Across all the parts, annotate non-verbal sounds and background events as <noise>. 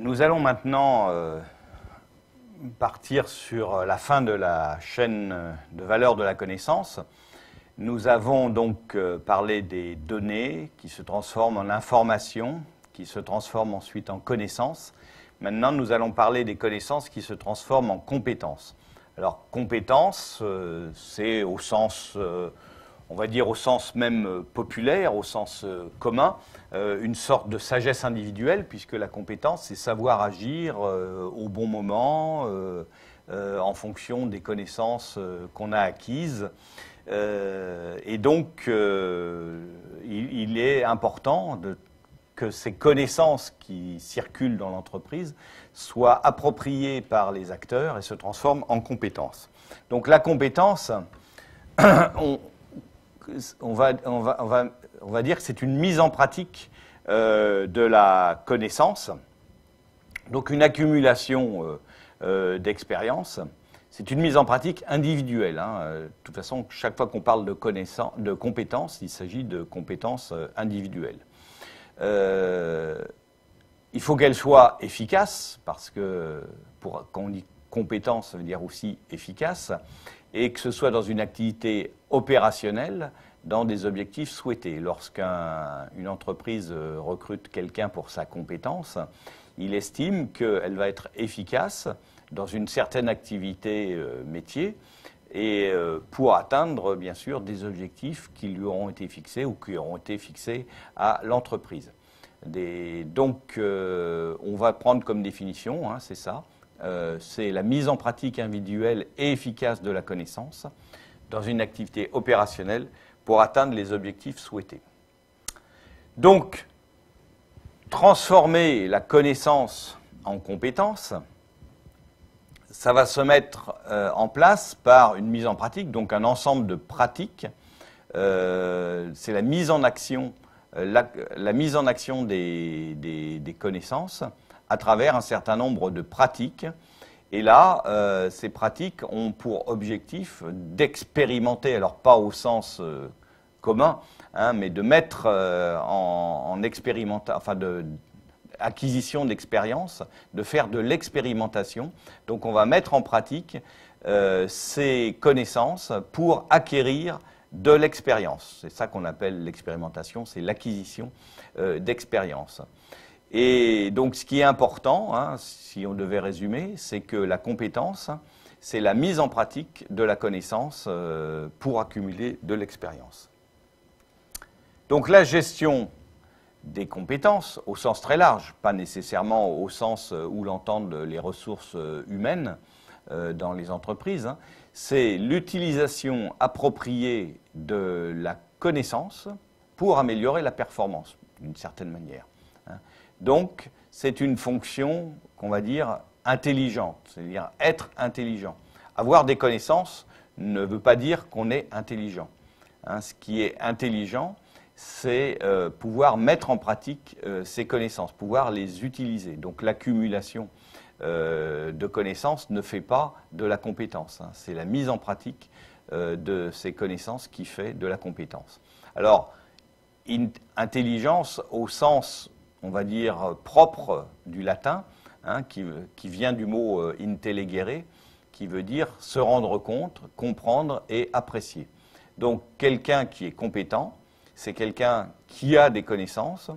Nous allons maintenant euh, partir sur la fin de la chaîne de valeur de la connaissance. Nous avons donc euh, parlé des données qui se transforment en information, qui se transforment ensuite en connaissances. Maintenant, nous allons parler des connaissances qui se transforment en compétences. Alors, compétences, euh, c'est au sens on va dire au sens même euh, populaire, au sens euh, commun, euh, une sorte de sagesse individuelle, puisque la compétence, c'est savoir agir au bon moment, en fonction des connaissances qu'on a acquises. et donc, il, est important que ces connaissances qui circulent dans l'entreprise soient appropriées par les acteurs et se transforment en compétences. Donc la compétence, <coughs> on, on va, dire que c'est une mise en pratique euh, de la connaissance, donc une accumulation euh, euh, d'expérience. C'est une mise en pratique individuelle. Hein. De toute façon, chaque fois qu'on parle de, connaissance, de compétences, il s'agit de compétences individuelles. il faut qu'elle soit efficace, parce que pour, quand on dit compétence, ça veut dire aussi efficace et que ce soit dans une activité opérationnelle, dans des objectifs souhaités. Lorsqu'une entreprise euh, recrute quelqu'un pour sa compétence, il estime qu'elle va être efficace dans une certaine activité euh, métier et euh, pour atteindre bien sûr des objectifs qui lui auront été fixés ou qui auront été fixés à l'entreprise. donc on va prendre comme définition, hein, c'est ça, euh, c'est la mise en pratique individuelle et efficace de la connaissance dans une activité opérationnelle pour atteindre les objectifs souhaités. Donc, transformer la connaissance en compétence, ça va se mettre euh, en place par une mise en pratique, donc un ensemble de pratiques. Euh, c'est la mise en action, la, mise en action des connaissances à travers un certain nombre de pratiques. Et là, euh, ces pratiques ont pour objectif d'expérimenter, alors pas au sens euh, commun, hein, mais de mettre euh, en, expérimentation, enfin de, d'expérience, de faire de l'expérimentation. Donc on va mettre en pratique ces connaissances pour acquérir de l'expérience. C'est ça qu'on appelle l'expérimentation, c'est l'acquisition d'expérience. Et donc ce qui est important, hein, si on devait résumer, c'est que la compétence, c'est la mise en pratique de la connaissance euh, pour accumuler de l'expérience. Donc la gestion des compétences, au sens très large, pas nécessairement au sens euh, où l'entendent les ressources euh, humaines dans les entreprises, hein, c'est l'utilisation appropriée de la connaissance pour améliorer la performance, d'une certaine manière. Hein. Donc, c'est une fonction qu'on va dire intelligente, c'est-à-dire être intelligent. Avoir des connaissances ne veut pas dire qu'on est intelligent. Hein, ce qui est intelligent, c'est euh, pouvoir mettre en pratique ces euh, connaissances, pouvoir les utiliser. Donc l'accumulation euh, de connaissances ne fait pas de la compétence, hein. c'est la mise en pratique de ces connaissances qui fait de la compétence. Alors, intelligence au sens on va dire, propre du latin, hein, qui, vient du mot euh, qui veut dire se rendre compte, comprendre et apprécier. Donc quelqu'un qui est compétent, c'est quelqu'un qui a des connaissances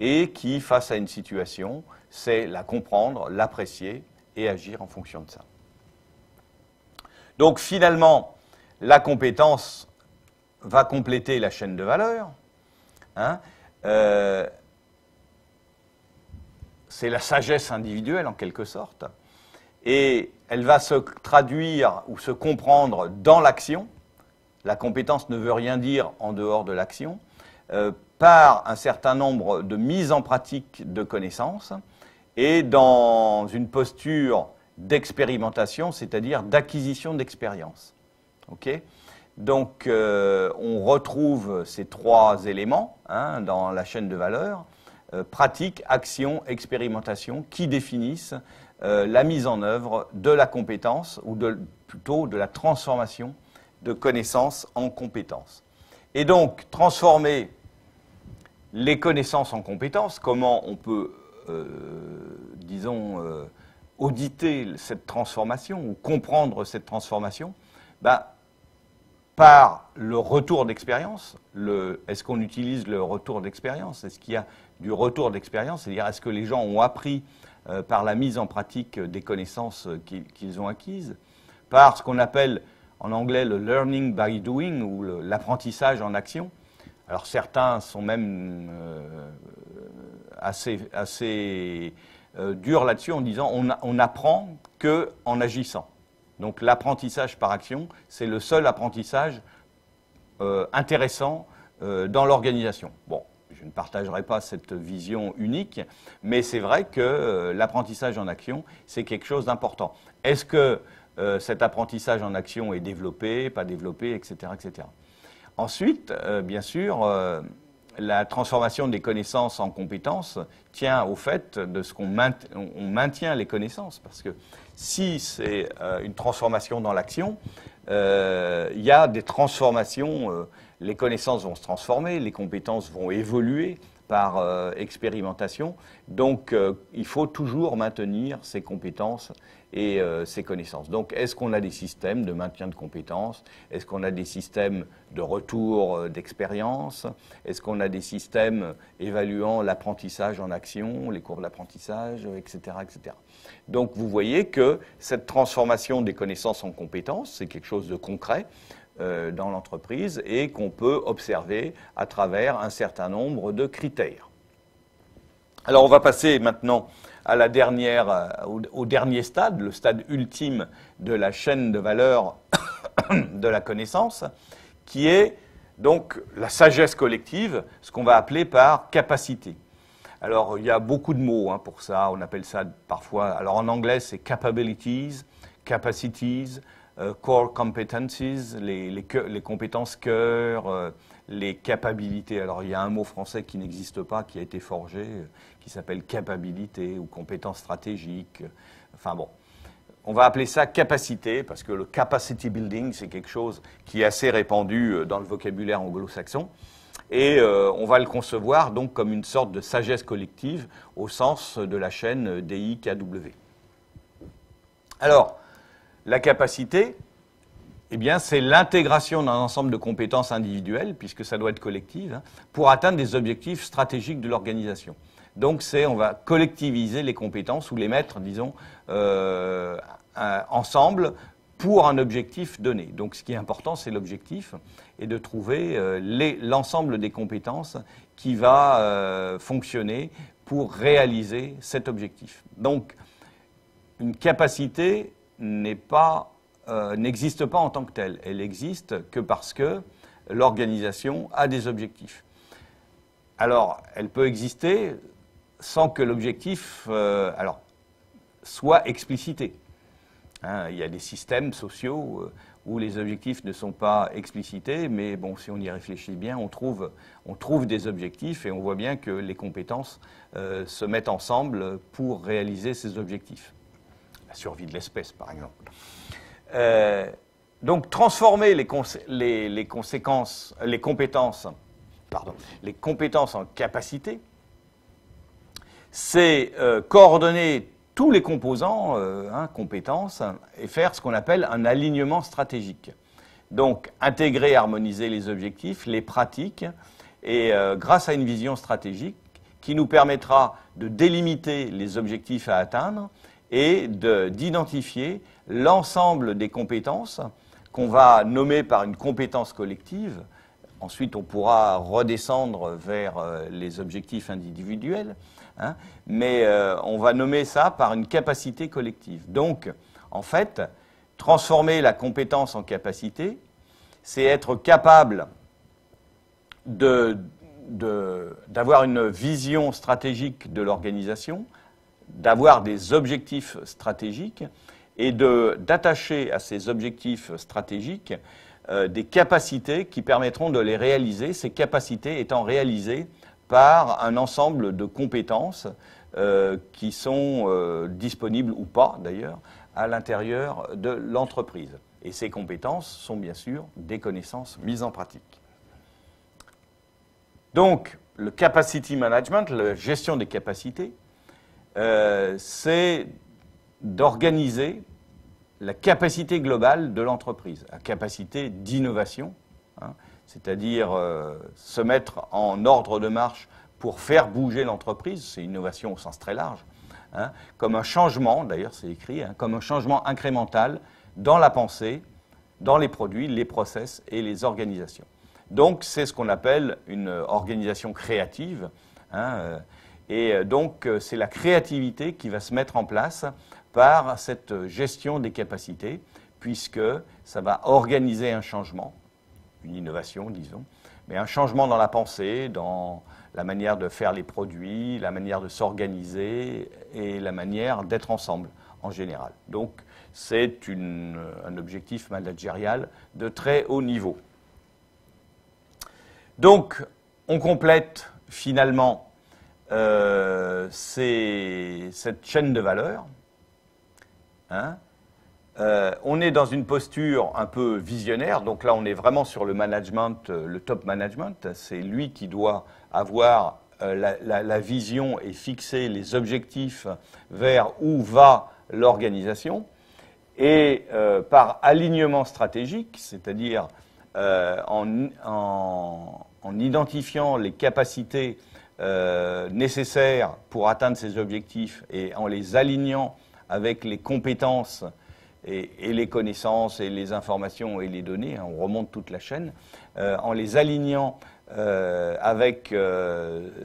et qui, face à une situation, sait la comprendre, l'apprécier et agir en fonction de ça. Donc finalement, la compétence va compléter la chaîne de valeur. Hein, euh, c'est la sagesse individuelle en quelque sorte, et elle va se traduire ou se comprendre dans l'action. La compétence ne veut rien dire en dehors de l'action, euh, par un certain nombre de mises en pratique de connaissances et dans une posture d'expérimentation, c'est-à-dire d'acquisition d'expérience. Donc euh, on retrouve ces trois éléments hein, dans la chaîne de valeur euh, pratiques, actions, expérimentation qui définissent euh, la mise en œuvre de la compétence ou plutôt de la transformation de connaissances en compétences. Et donc, transformer les connaissances en compétences, comment on peut, euh, disons, auditer cette transformation ou comprendre cette transformation, bah, par le retour d'expérience. Est-ce qu'on utilise le retour d'expérience Est-ce qu'il y a du retour d'expérience C'est-à-dire, est-ce que les gens ont appris euh, par la mise en pratique des connaissances euh, qu'ils ont acquises Par ce qu'on appelle en anglais le learning by doing ou l'apprentissage en action. Alors certains sont même euh, assez, assez durs là-dessus en disant on, on apprend qu'en agissant. Donc l'apprentissage par action, c'est le seul apprentissage euh, intéressant euh, dans l'organisation. Bon, je ne partagerai pas cette vision unique, mais c'est vrai que euh, l'apprentissage en action, c'est quelque chose d'important. Est-ce que cet apprentissage en action est développé, pas développé, etc. etc. Ensuite, bien sûr, la transformation des connaissances en compétences tient au fait de ce qu'on maintient les connaissances. Parce que si c'est euh, une transformation dans l'action, euh, il y a des transformations, euh, les connaissances vont se transformer, les compétences vont évoluer, par euh, expérimentation. Donc, euh, il faut toujours maintenir ses compétences et euh, ses connaissances. Donc, est-ce qu'on a des systèmes de maintien de compétences Est-ce qu'on a des systèmes de retour d'expérience Est-ce qu'on a des systèmes évaluant l'apprentissage en action, les cours d'apprentissage, etc., etc. Donc, vous voyez que cette transformation des connaissances en compétences, c'est quelque chose de concret. Euh, dans l'entreprise et qu'on peut observer à travers un certain nombre de critères. Alors on va passer maintenant à euh, au, dernier stade, le stade ultime de la chaîne de valeur <coughs> de la connaissance, qui est donc la sagesse collective, ce qu'on va appeler par capacité. Alors il y a beaucoup de mots hein, pour ça, on appelle ça parfois, alors en anglais c'est capabilities, capacities, euh, core competencies, les, les compétences cœur, euh, les capacités. Alors il y a un mot français qui n'existe pas, qui a été forgé, euh, qui s'appelle capabilité ou compétence stratégique. Enfin bon, on va appeler ça capacité, parce que le capacity building, c'est quelque chose qui est assez répandu dans le vocabulaire anglo-saxon. Et on va le concevoir donc comme une sorte de sagesse collective au sens de la chaîne DIKW. Alors, la capacité, eh bien, c'est l'intégration d'un ensemble de compétences individuelles, puisque ça doit être collective, hein, pour atteindre des objectifs stratégiques de l'organisation. Donc, c'est on va collectiviser les compétences ou les mettre, disons, euh, ensemble pour un objectif donné. Donc, ce qui est important, c'est l'objectif et de trouver euh, l'ensemble des compétences qui va euh, fonctionner pour réaliser cet objectif. Donc, une capacité euh, n'existe pas en tant que telle. Elle existe que parce que l'organisation a des objectifs. Alors, elle peut exister sans que l'objectif euh, soit explicité. Hein, il y a des systèmes sociaux euh, où les objectifs ne sont pas explicités, mais bon, si on y réfléchit bien, on trouve, des objectifs et on voit bien que les compétences se mettent ensemble pour réaliser ces objectifs la survie de l'espèce, par exemple. Euh, donc transformer les, conséquences, les compétences, pardon, les compétences en capacités, c'est euh, coordonner tous les composants, euh, hein, compétences, et faire ce qu'on appelle un alignement stratégique. Donc intégrer, harmoniser les objectifs, les pratiques, et grâce à une vision stratégique qui nous permettra de délimiter les objectifs à atteindre et d'identifier l'ensemble des compétences qu'on va nommer par une compétence collective. Ensuite, on pourra redescendre vers euh, les objectifs individuels, hein, mais euh, on va nommer ça par une capacité collective. Donc, en fait, transformer la compétence en capacité, c'est être capable d'avoir une vision stratégique de l'organisation, d'avoir des objectifs stratégiques et d'attacher à ces objectifs stratégiques euh, des capacités qui permettront de les réaliser, ces capacités étant réalisées par un ensemble de compétences euh, qui sont euh, disponibles ou pas d'ailleurs à l'intérieur de l'entreprise. Et ces compétences sont bien sûr des connaissances mises en pratique. Donc, le capacity management, la gestion des capacités, euh, c'est d'organiser la capacité globale de l'entreprise, la capacité d'innovation, hein, c'est-à-dire euh, se mettre en ordre de marche pour faire bouger l'entreprise, c'est innovation au sens très large, hein. comme un changement, d'ailleurs c'est écrit, hein, comme un changement incrémental dans la pensée, dans les produits, les process et les organisations. Donc c'est ce qu'on appelle une organisation créative. Euh, et euh, donc, euh, c'est la créativité qui va se mettre en place par cette euh, gestion des capacités, puisque ça va organiser un changement, une innovation, disons, mais un changement dans la pensée, dans la manière de faire les produits, la manière de s'organiser et la manière d'être ensemble en général. Donc, c'est un objectif managérial de très haut niveau. Donc, on complète finalement euh, cette chaîne de valeur. Hein. Euh, on est dans une posture un peu visionnaire, donc là on est vraiment sur le management, euh, le top management. C'est lui qui doit avoir la, vision et fixer les objectifs vers où va l'organisation. Et par alignement stratégique, c'est-à-dire en, en, identifiant les capacités euh, nécessaires pour atteindre ces objectifs et en les alignant avec les compétences et, les connaissances et les informations et les données, hein, on remonte toute la chaîne, euh, en les alignant euh, avec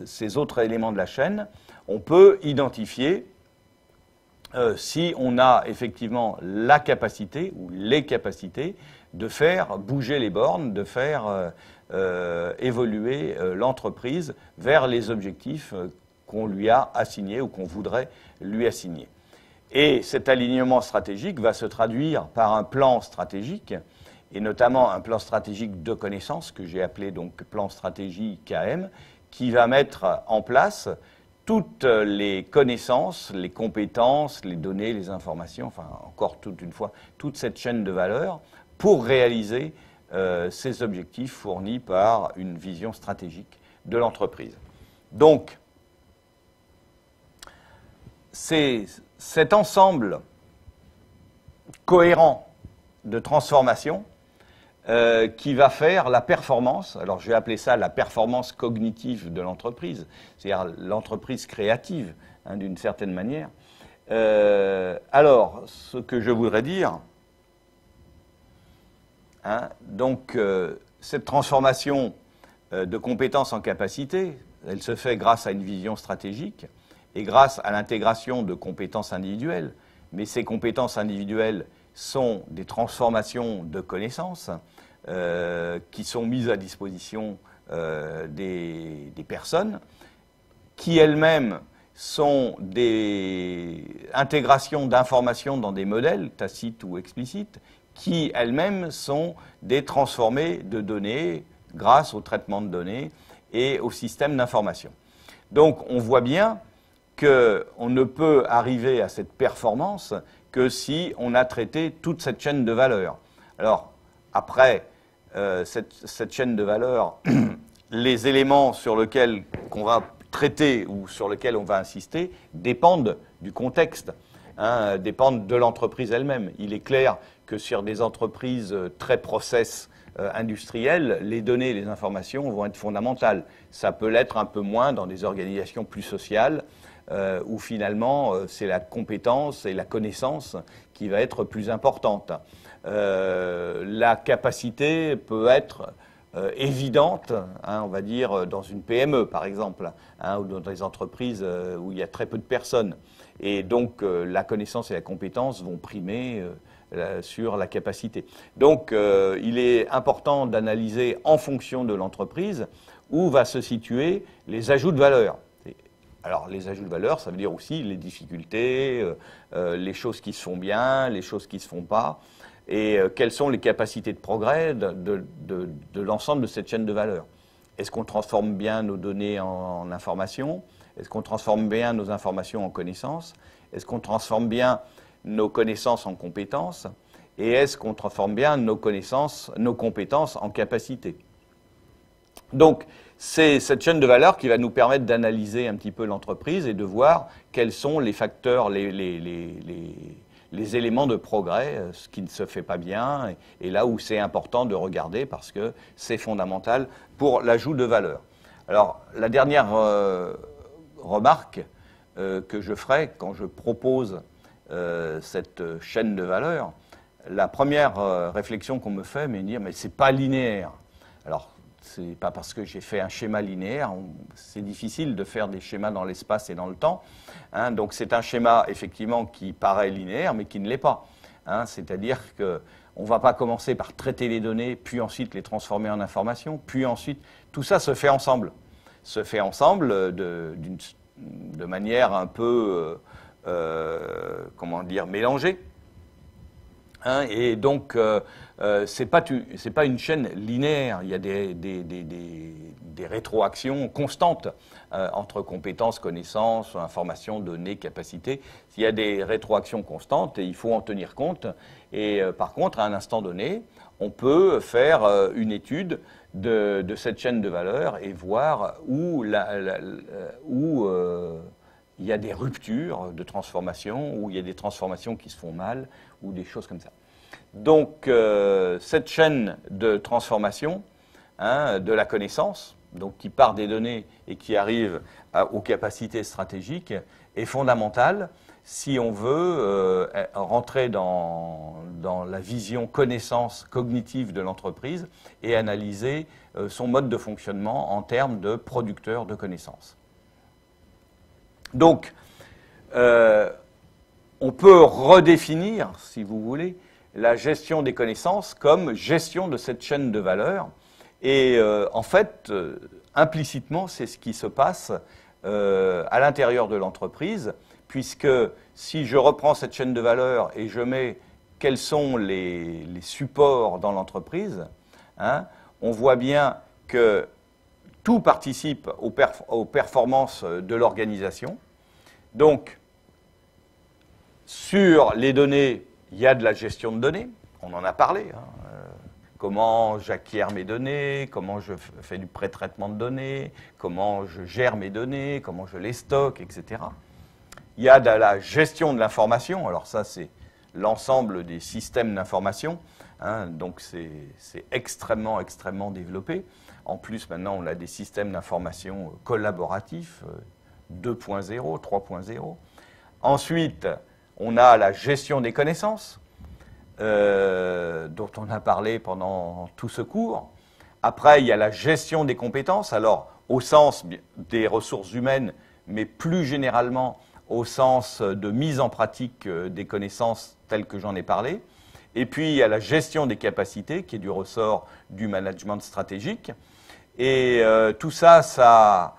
ces autres éléments de la chaîne, on peut identifier si on a effectivement la capacité ou les capacités de faire bouger les bornes, de faire euh, évoluer euh, l'entreprise vers les objectifs euh, qu'on lui a assignés ou qu'on voudrait lui assigner. Et cet alignement stratégique va se traduire par un plan stratégique, et notamment un plan stratégique de connaissance que j'ai appelé donc plan stratégie KM, qui va mettre en place toutes les connaissances, les compétences, les données, les informations, enfin encore toute une fois, toute cette chaîne de valeur pour réaliser euh, ces objectifs fournis par une vision stratégique de l'entreprise. Donc, c'est cet ensemble cohérent de transformation euh, qui va faire la performance, alors je vais appeler ça la performance cognitive de l'entreprise, c'est-à-dire l'entreprise créative hein, d'une certaine manière. Euh, alors, ce que je voudrais dire, Hein, donc, euh, cette transformation euh, de compétences en capacité, elle se fait grâce à une vision stratégique et grâce à l'intégration de compétences individuelles. Mais ces compétences individuelles sont des transformations de connaissances euh, qui sont mises à disposition des, des, personnes, qui elles-mêmes sont des intégrations d'informations dans des modèles tacites ou explicites, qui elles-mêmes sont des transformées de données grâce au traitement de données et au système d'information. Donc on voit bien qu'on ne peut arriver à cette performance que si on a traité toute cette chaîne de valeur. Alors après euh, cette, chaîne de valeur, <clears throat> les éléments sur lesquels on va traiter ou sur lesquels on va insister dépendent du contexte, hein, dépendent de l'entreprise elle-même. Il est clair que sur des entreprises euh, très process euh, industrielles, les données et les informations vont être fondamentales. Ça peut l'être un peu moins dans des organisations plus sociales, euh, où finalement c'est la compétence et la connaissance qui va être plus importante. la capacité peut être évidente, hein, on va dire, dans une PME par exemple, hein, ou dans des entreprises où il y a très peu de personnes. Et donc la connaissance et la compétence vont primer sur la capacité. Donc euh, il est important d'analyser en fonction de l'entreprise où va se situer les ajouts de valeur. Alors les ajouts de valeur, ça veut dire aussi les difficultés, euh, euh, les choses qui se font bien, les choses qui ne se font pas, et quelles sont les capacités de progrès de, l'ensemble de cette chaîne de valeur. Est-ce qu'on transforme bien nos données en, en informations Est-ce qu'on transforme bien nos informations en connaissances Est-ce qu'on transforme bien nos connaissances en compétences et est-ce qu'on transforme bien nos connaissances, nos compétences en capacités Donc, c'est cette chaîne de valeur qui va nous permettre d'analyser un petit peu l'entreprise et de voir quels sont les facteurs, les, éléments de progrès, euh, ce qui ne se fait pas bien, et, là où c'est important de regarder parce que c'est fondamental pour l'ajout de valeur. Alors, la dernière euh, remarque euh, que je ferai quand je propose euh, cette chaîne de valeur, la première euh, réflexion qu'on me fait, c'est de dire mais c'est pas linéaire. Alors c'est pas parce que j'ai fait un schéma linéaire, c'est difficile de faire des schémas dans l'espace et dans le temps. Hein. donc c'est un schéma effectivement qui paraît linéaire, mais qui ne l'est pas. Hein. C'est-à-dire que on ne va pas commencer par traiter les données, puis ensuite les transformer en information, puis ensuite tout ça se fait ensemble, se fait ensemble euh, de, manière un peu euh, comment dire, Mélangé. Hein, et donc, euh, euh, c'est ce n'est pas, une chaîne linéaire. Il y a des, des, rétroactions constantes entre compétences, connaissances, informations, données, capacités. Il y a des rétroactions constantes, et il faut en tenir compte. Et par contre, à un instant donné, on peut faire une étude de, cette chaîne de valeur et voir où, où il y a des ruptures de transformation, ou il y a des transformations qui se font mal, ou des choses comme ça. Donc, euh, cette chaîne de transformation hein, de la connaissance, donc qui part des données et qui arrive aux capacités stratégiques, est fondamentale si on veut euh, rentrer dans, la vision connaissance cognitive de l'entreprise et analyser euh, son mode de fonctionnement en termes de producteur de connaissances. Donc, euh, on peut redéfinir, si vous voulez, la gestion des connaissances comme gestion de cette chaîne de valeur. Et euh, en fait, euh, implicitement, c'est ce qui se passe à l'intérieur de l'entreprise, puisque si je reprends cette chaîne de valeur et je mets quels sont les, supports dans l'entreprise, hein, on voit bien que tout participe aux, performances de l'organisation. Donc, sur les données, il y a de la gestion de données, on en a parlé. Hein. Euh, comment j'acquiers mes données, comment je fais du pré-traitement de données, comment je gère mes données, comment je les stocke, etc. Il y a de la gestion de l'information, alors ça c'est l'ensemble des systèmes d'information, hein. donc c'est extrêmement, extrêmement développé. En plus, maintenant, on a des systèmes d'information euh, collaboratifs, 2.0, euh, 3.0. Ensuite, on a la gestion des connaissances, euh, dont on a parlé pendant tout ce cours. Après, il y a la gestion des compétences, alors au sens des ressources humaines, mais plus généralement au sens de mise en pratique des connaissances telles que j'en ai parlé. Et puis, il y a la gestion des capacités, qui est du ressort du management stratégique. Et euh, tout ça, ça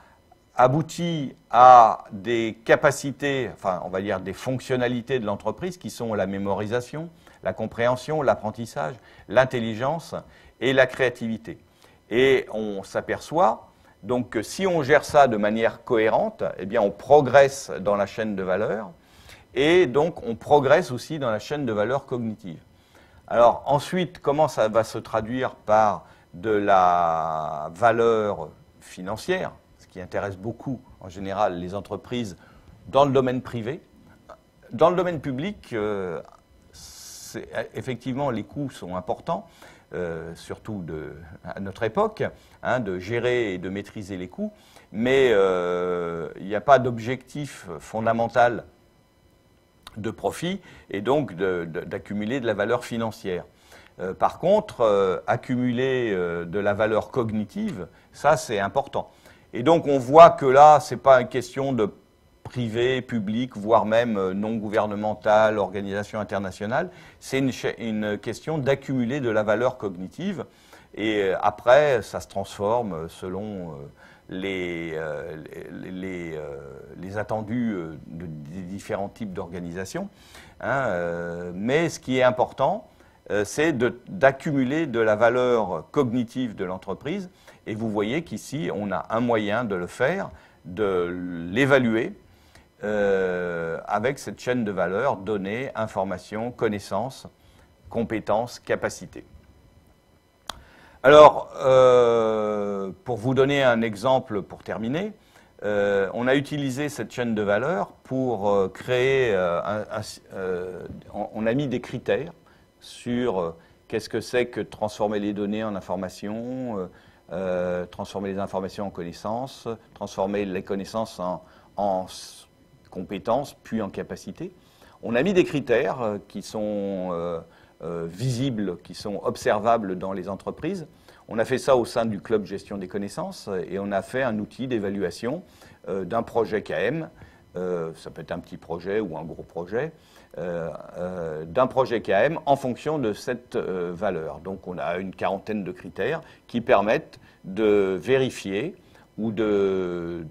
aboutit à des capacités, enfin on va dire des fonctionnalités de l'entreprise qui sont la mémorisation, la compréhension, l'apprentissage, l'intelligence et la créativité. Et on s'aperçoit donc que si on gère ça de manière cohérente, eh bien on progresse dans la chaîne de valeur et donc on progresse aussi dans la chaîne de valeur cognitive. Alors ensuite, comment ça va se traduire par de la valeur financière, ce qui intéresse beaucoup en général les entreprises dans le domaine privé. Dans le domaine public, euh, effectivement, les coûts sont importants, euh, surtout à notre époque, hein, de gérer et de maîtriser les coûts, mais euh, il n'y a pas d'objectif fondamental de profit et donc d'accumuler de la valeur financière. Euh, par contre, euh, accumuler euh, de la valeur cognitive, ça c'est important. Et donc on voit que là, ce n'est pas une question de privé, public, voire même non gouvernemental, organisation internationale, c'est une, question d'accumuler de la valeur cognitive. Et après, ça se transforme selon les, attendus des différents types d'organisations. Hein, mais ce qui est important, euh, c'est d'accumuler de, la valeur cognitive de l'entreprise. Et vous voyez qu'ici, on a un moyen de le faire, de l'évaluer euh, avec cette chaîne de valeur données, informations, connaissances, compétences, capacités. Alors, euh, pour vous donner un exemple pour terminer, on a utilisé cette chaîne de valeur pour créer, on a mis des critères sur euh, qu'est-ce que c'est que transformer les données en informations, euh, euh, transformer les informations en connaissances, transformer les connaissances en, compétences, puis en capacités. On a mis des critères qui sont visibles, qui sont observables dans les entreprises. On a fait ça au sein du club gestion des connaissances et on a fait un outil d'évaluation d'un projet KM euh, ça peut être un petit projet ou un gros projet, euh, euh, d'un projet KM en fonction de cette valeur. Donc on a une quarantaine de critères qui permettent de vérifier ou de,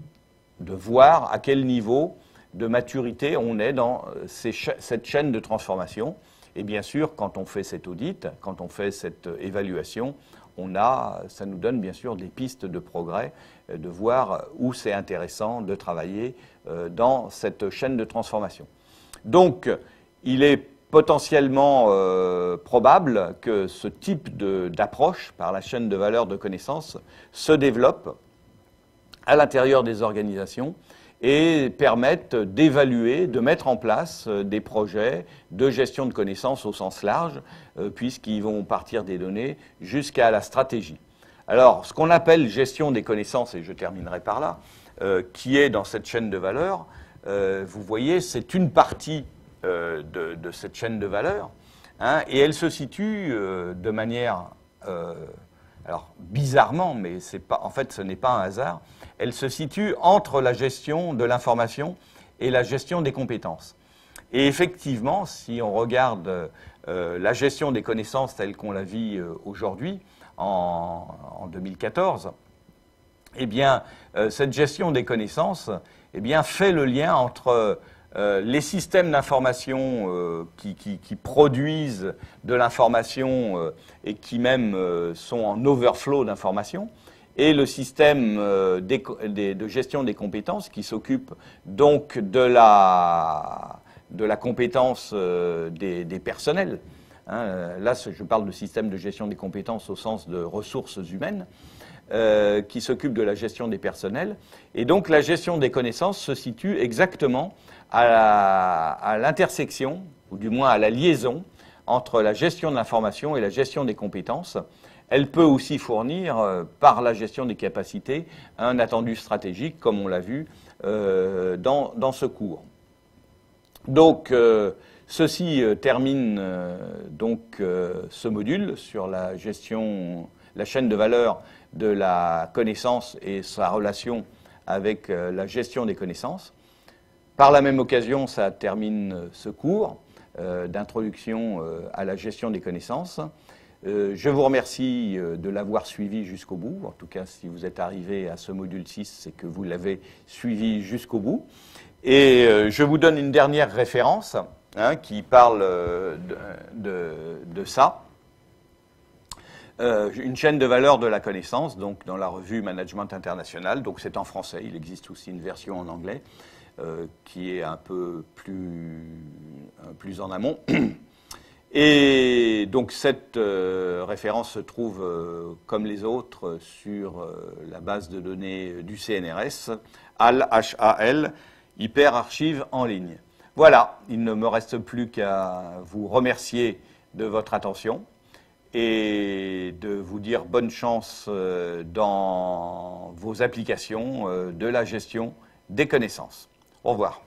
de voir à quel niveau de maturité on est dans cette chaîne de transformation. Et bien sûr, quand on fait cet audit, quand on fait cette évaluation, on a, ça nous donne bien sûr des pistes de progrès de voir où c'est intéressant de travailler euh, dans cette chaîne de transformation. Donc, il est potentiellement euh, probable que ce type d'approche par la chaîne de valeur de connaissances se développe à l'intérieur des organisations et permette d'évaluer, de mettre en place euh, des projets de gestion de connaissances au sens large, puisqu'ils vont partir des données jusqu'à la stratégie. Alors, ce qu'on appelle gestion des connaissances, et je terminerai par là, euh, qui est dans cette chaîne de valeur, euh, vous voyez, c'est une partie euh, de, cette chaîne de valeur, hein, et elle se situe de manière, alors bizarrement, mais en fait ce n'est pas un hasard, elle se situe entre la gestion de l'information et la gestion des compétences. Et effectivement, si on regarde la gestion des connaissances telle qu'on la vit aujourd'hui, en, 2014, eh bien, euh, cette gestion des connaissances eh bien, fait le lien entre euh, les systèmes d'information euh, qui, produisent de l'information et qui même sont en overflow d'informations et le système de gestion des compétences qui s'occupe donc de la, compétence des personnels. Hein, euh, là, je parle de système de gestion des compétences au sens de ressources humaines. Euh, qui s'occupe de la gestion des personnels. Et donc la gestion des connaissances se situe exactement à l'intersection, ou du moins à la liaison, entre la gestion de l'information et la gestion des compétences. Elle peut aussi fournir, euh, par la gestion des capacités, un attendu stratégique, comme on l'a vu dans, dans, ce cours. Donc, Ceci euh, termine euh, donc euh, ce module sur la gestion, la chaîne de valeur de la connaissance et sa relation avec la gestion des connaissances. Par la même occasion, ça termine ce cours d'introduction à la gestion des connaissances. je vous remercie de l'avoir suivi jusqu'au bout. En tout cas, si vous êtes arrivé à ce module 6, c'est que vous l'avez suivi jusqu'au bout. Et je vous donne une dernière référence Hein, qui parle euh, de, ça. Euh, une chaîne de valeur de la connaissance, donc dans la revue Management International, donc c'est en français, il existe aussi une version en anglais euh, qui est un peu plus, en amont. <clears throat> Et donc cette référence se trouve, comme les autres, sur la base de données du CNRS, HAL, HAL, Hyper Archive en ligne. Voilà, il ne me reste plus qu'à vous remercier de votre attention et de vous dire bonne chance euh, dans vos applications euh, de la gestion des connaissances. Au revoir.